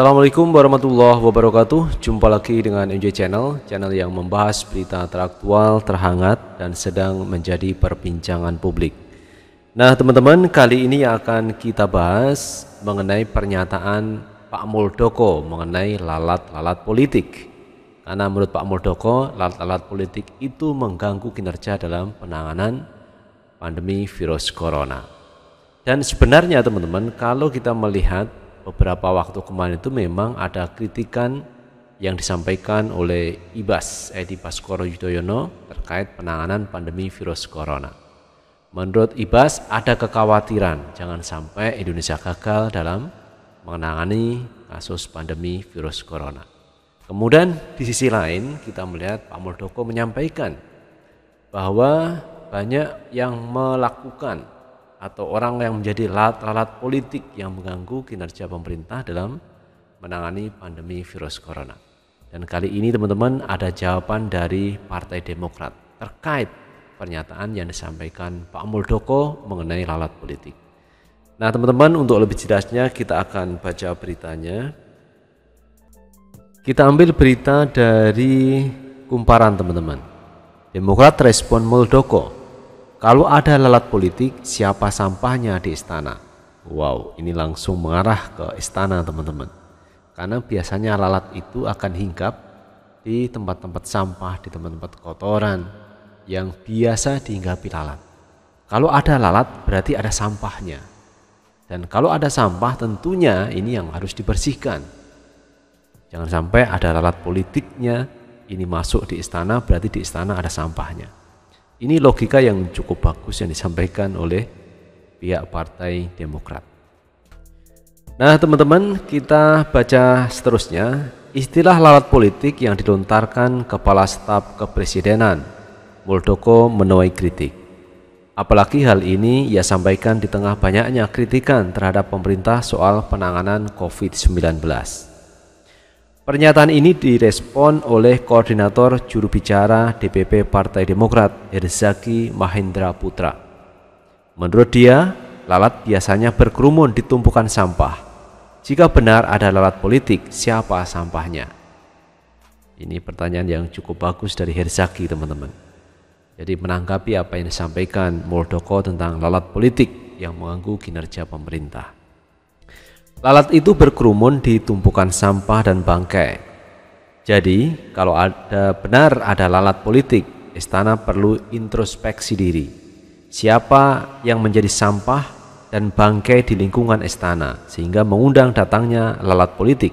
Assalamualaikum warahmatullahi wabarakatuh. Jumpa lagi dengan NJ Channel, channel yang membahas berita teraktual, terhangat, dan sedang menjadi perbincangan publik. Nah, teman-teman, kali ini akan kita bahas mengenai pernyataan Pak Muldoko mengenai lalat-lalat politik. Karena menurut Pak Muldoko, lalat-lalat politik itu mengganggu kinerja dalam penanganan pandemi virus corona. Dan sebenarnya teman-teman, kalau kita melihat beberapa waktu kemarin itu memang ada kritikan yang disampaikan oleh IBAS Edi Baskoro Yudhoyono terkait penanganan pandemi virus corona. Menurut IBAS ada kekhawatiran jangan sampai Indonesia gagal dalam menangani kasus pandemi virus corona. Kemudian di sisi lain kita melihat Pak Muldoko menyampaikan bahwa banyak yang melakukan atau orang yang menjadi lalat-lalat politik yang mengganggu kinerja pemerintah dalam menangani pandemi virus corona. Dan kali ini teman-teman ada jawaban dari Partai Demokrat terkait pernyataan yang disampaikan Pak Muldoko mengenai lalat politik. Nah teman-teman untuk lebih jelasnya kita akan baca beritanya. Kita ambil berita dari kumparan teman-teman. Demokrat respon Muldoko kalau ada lalat politik, siapa sampahnya di istana? Wow, ini langsung mengarah ke istana teman-teman. Karena biasanya lalat itu akan hinggap di tempat-tempat sampah, di tempat-tempat kotoran yang biasa dihinggapi lalat. Kalau ada lalat berarti ada sampahnya. Dan kalau ada sampah tentunya ini yang harus dibersihkan. Jangan sampai ada lalat politiknya ini masuk di istana berarti di istana ada sampahnya. Ini logika yang cukup bagus yang disampaikan oleh pihak Partai Demokrat. Nah, teman-teman, kita baca seterusnya istilah lalat politik yang dilontarkan Kepala Staf Kepresidenan. Muldoko menuai kritik. Apalagi hal ini ia sampaikan di tengah banyaknya kritikan terhadap pemerintah soal penanganan COVID-19. Pernyataan ini direspon oleh Koordinator Juru Bicara DPP Partai Demokrat, Herzaki Mahendra Putra. Menurut dia, lalat biasanya berkerumun di tumpukan sampah. Jika benar ada lalat politik, siapa sampahnya? Ini pertanyaan yang cukup bagus dari Herzaki, teman-teman. Jadi menanggapi apa yang disampaikan Muldoko tentang lalat politik yang mengganggu kinerja pemerintah. Lalat itu berkerumun di tumpukan sampah dan bangkai. Jadi, kalau ada benar ada lalat politik, istana perlu introspeksi diri. Siapa yang menjadi sampah dan bangkai di lingkungan istana sehingga mengundang datangnya lalat politik?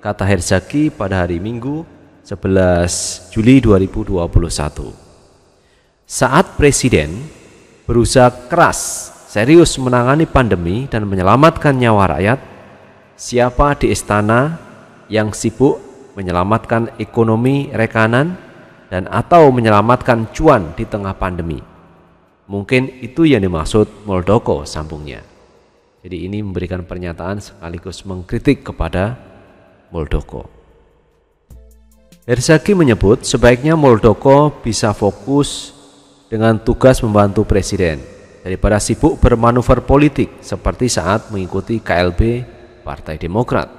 Kata Herzaki pada hari Minggu 11 Juli 2021. Saat presiden berusaha keras serius menangani pandemi dan menyelamatkan nyawa rakyat, Siapa di istana yang sibuk menyelamatkan ekonomi rekanan dan atau menyelamatkan cuan di tengah pandemi? Mungkin itu yang dimaksud Moldoko sambungnya. Jadi ini memberikan pernyataan sekaligus mengkritik kepada Moldoko. Herzaki menyebut sebaiknya Moldoko bisa fokus dengan tugas membantu presiden daripada sibuk bermanuver politik seperti saat mengikuti KLB Partai Demokrat.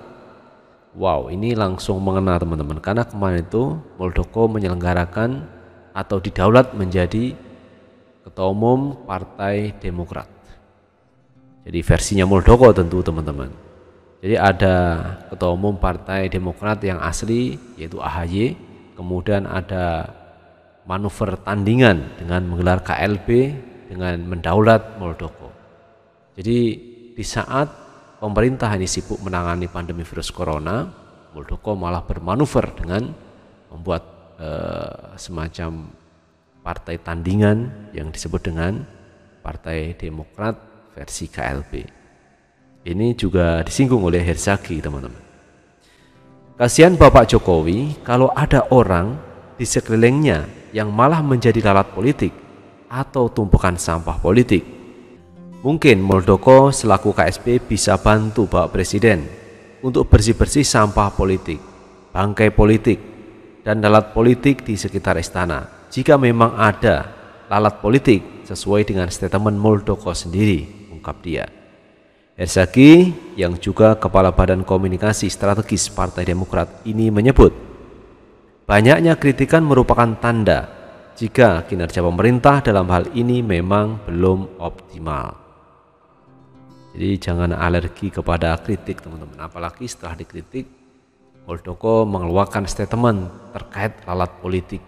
Wow, ini langsung mengena teman-teman karena kemarin itu Muldoko menyelenggarakan atau didaulat menjadi Ketua Umum Partai Demokrat. Jadi versinya Muldoko tentu teman-teman. Jadi ada Ketua Umum Partai Demokrat yang asli yaitu AHY, kemudian ada manuver tandingan dengan menggelar KLB dengan mendaulat Muldoko. Jadi di saat pemerintah ini sibuk menangani pandemi virus corona, Muldoko malah bermanuver dengan membuat eh, semacam partai tandingan yang disebut dengan Partai Demokrat versi KLB. Ini juga disinggung oleh Herzaki, teman-teman. Kasihan Bapak Jokowi kalau ada orang di sekelilingnya yang malah menjadi lalat politik atau tumpukan sampah politik Mungkin Muldoko selaku KSP bisa bantu Bapak Presiden untuk bersih-bersih sampah politik, bangkai politik, dan lalat politik di sekitar istana. Jika memang ada lalat politik sesuai dengan statement Muldoko sendiri, ungkap dia. Herzaki yang juga Kepala Badan Komunikasi Strategis Partai Demokrat ini menyebut, banyaknya kritikan merupakan tanda jika kinerja pemerintah dalam hal ini memang belum optimal. Jadi jangan alergi kepada kritik teman-teman. Apalagi setelah dikritik, Muldoko mengeluarkan statement terkait lalat politik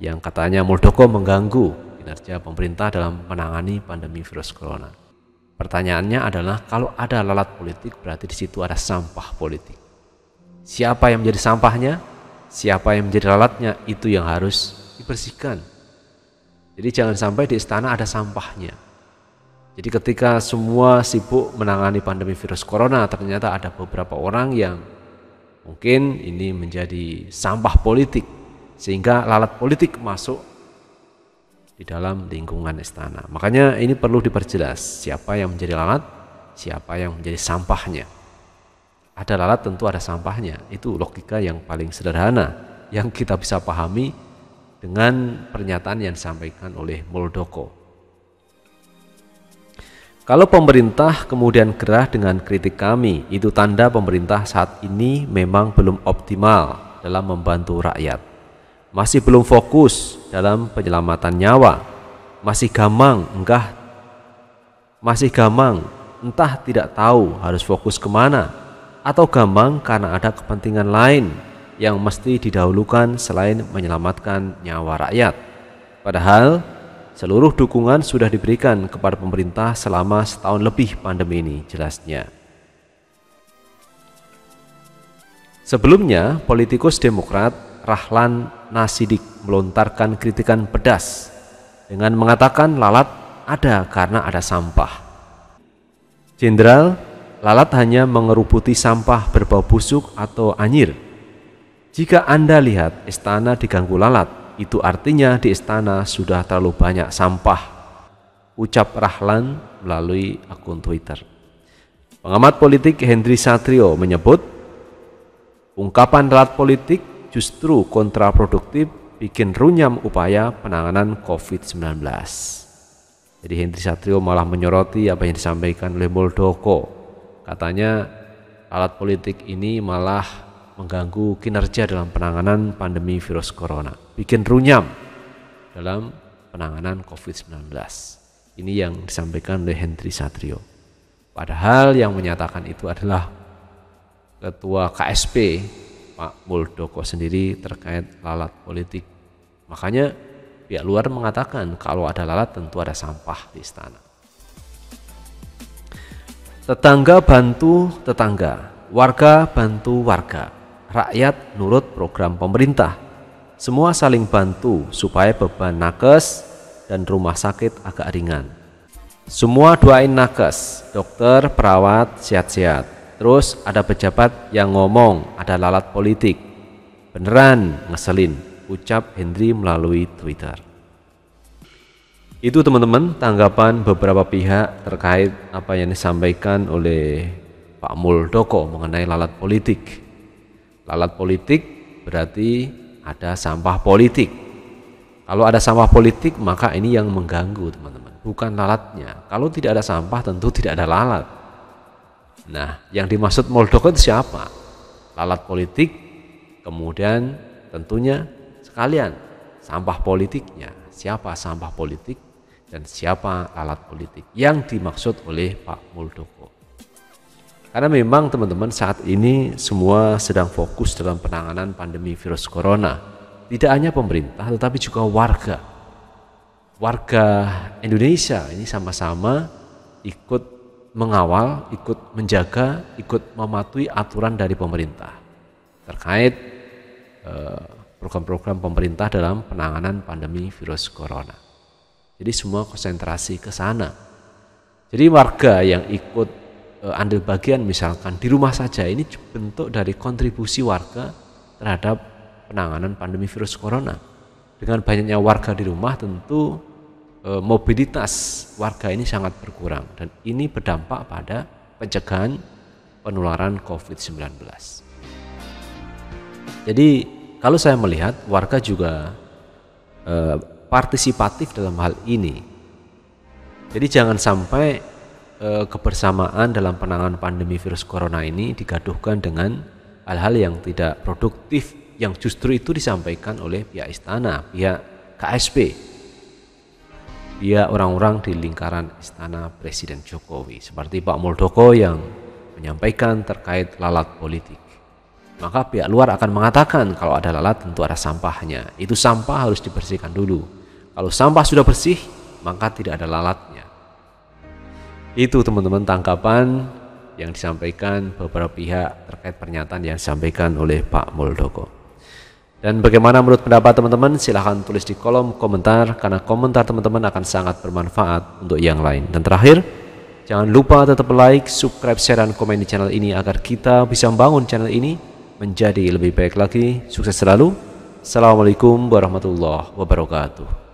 yang katanya Muldoko mengganggu kinerja pemerintah dalam menangani pandemi virus corona. Pertanyaannya adalah kalau ada lalat politik berarti di situ ada sampah politik. Siapa yang menjadi sampahnya? Siapa yang menjadi lalatnya? Itu yang harus dibersihkan. Jadi jangan sampai di istana ada sampahnya jadi ketika semua sibuk menangani pandemi virus corona, ternyata ada beberapa orang yang mungkin ini menjadi sampah politik sehingga lalat politik masuk di dalam lingkungan istana. Makanya ini perlu diperjelas siapa yang menjadi lalat, siapa yang menjadi sampahnya. Ada lalat tentu ada sampahnya. Itu logika yang paling sederhana yang kita bisa pahami dengan pernyataan yang disampaikan oleh Muldoko. Kalau pemerintah kemudian gerah dengan kritik kami, itu tanda pemerintah saat ini memang belum optimal dalam membantu rakyat. Masih belum fokus dalam penyelamatan nyawa, masih gamang, enggak, masih gamang, entah tidak tahu harus fokus kemana, atau gamang karena ada kepentingan lain yang mesti didahulukan selain menyelamatkan nyawa rakyat. Padahal Seluruh dukungan sudah diberikan kepada pemerintah selama setahun lebih pandemi ini, jelasnya. Sebelumnya, politikus Demokrat Rahlan Nasidik melontarkan kritikan pedas dengan mengatakan lalat ada karena ada sampah. Jenderal, lalat hanya mengeruputi sampah berbau busuk atau anjir. Jika Anda lihat istana diganggu lalat, itu artinya di istana sudah terlalu banyak sampah. Ucap Rahlan melalui akun Twitter. Pengamat politik Hendri Satrio menyebut, ungkapan rat politik justru kontraproduktif bikin runyam upaya penanganan COVID-19. Jadi Hendri Satrio malah menyoroti apa yang disampaikan oleh Muldoko. Katanya alat politik ini malah mengganggu kinerja dalam penanganan pandemi virus corona, bikin runyam dalam penanganan COVID-19. Ini yang disampaikan oleh Hendri Satrio. Padahal yang menyatakan itu adalah Ketua KSP Pak Muldoko sendiri terkait lalat politik. Makanya pihak luar mengatakan kalau ada lalat tentu ada sampah di istana. Tetangga bantu tetangga, warga bantu warga rakyat nurut program pemerintah. Semua saling bantu supaya beban nakes dan rumah sakit agak ringan. Semua doain nakes, dokter, perawat, sehat-sehat. Terus ada pejabat yang ngomong ada lalat politik. Beneran ngeselin, ucap Hendry melalui Twitter. Itu teman-teman tanggapan beberapa pihak terkait apa yang disampaikan oleh Pak Muldoko mengenai lalat politik. Lalat politik berarti ada sampah politik. Kalau ada sampah politik maka ini yang mengganggu teman-teman, bukan lalatnya. Kalau tidak ada sampah tentu tidak ada lalat. Nah, yang dimaksud Moldoko itu siapa? Lalat politik, kemudian tentunya sekalian sampah politiknya. Siapa sampah politik dan siapa lalat politik yang dimaksud oleh Pak Muldoko. Karena memang teman-teman saat ini semua sedang fokus dalam penanganan pandemi virus corona. Tidak hanya pemerintah tetapi juga warga. Warga Indonesia ini sama-sama ikut mengawal, ikut menjaga, ikut mematuhi aturan dari pemerintah terkait eh, program-program pemerintah dalam penanganan pandemi virus corona. Jadi semua konsentrasi ke sana. Jadi warga yang ikut Eh, andil bagian misalkan di rumah saja ini bentuk dari kontribusi warga terhadap penanganan pandemi virus corona. Dengan banyaknya warga di rumah tentu eh, mobilitas warga ini sangat berkurang dan ini berdampak pada pencegahan penularan COVID-19. Jadi kalau saya melihat warga juga e, partisipatif dalam hal ini. Jadi jangan sampai Eh, kebersamaan dalam penanganan pandemi virus corona ini digaduhkan dengan hal-hal yang tidak produktif yang justru itu disampaikan oleh pihak istana, pihak KSP, pihak orang-orang di lingkaran istana Presiden Jokowi seperti Pak Muldoko yang menyampaikan terkait lalat politik maka pihak luar akan mengatakan kalau ada lalat tentu ada sampahnya. Itu sampah harus dibersihkan dulu. Kalau sampah sudah bersih, maka tidak ada lalatnya. Itu teman-teman tangkapan yang disampaikan beberapa pihak terkait pernyataan yang disampaikan oleh Pak Muldoko. Dan bagaimana menurut pendapat teman-teman? Silahkan tulis di kolom komentar karena komentar teman-teman akan sangat bermanfaat untuk yang lain. Dan terakhir, jangan lupa tetap like, subscribe, share, dan komen di channel ini agar kita bisa membangun channel ini menjadi lebih baik lagi. Sukses selalu. Assalamualaikum warahmatullahi wabarakatuh.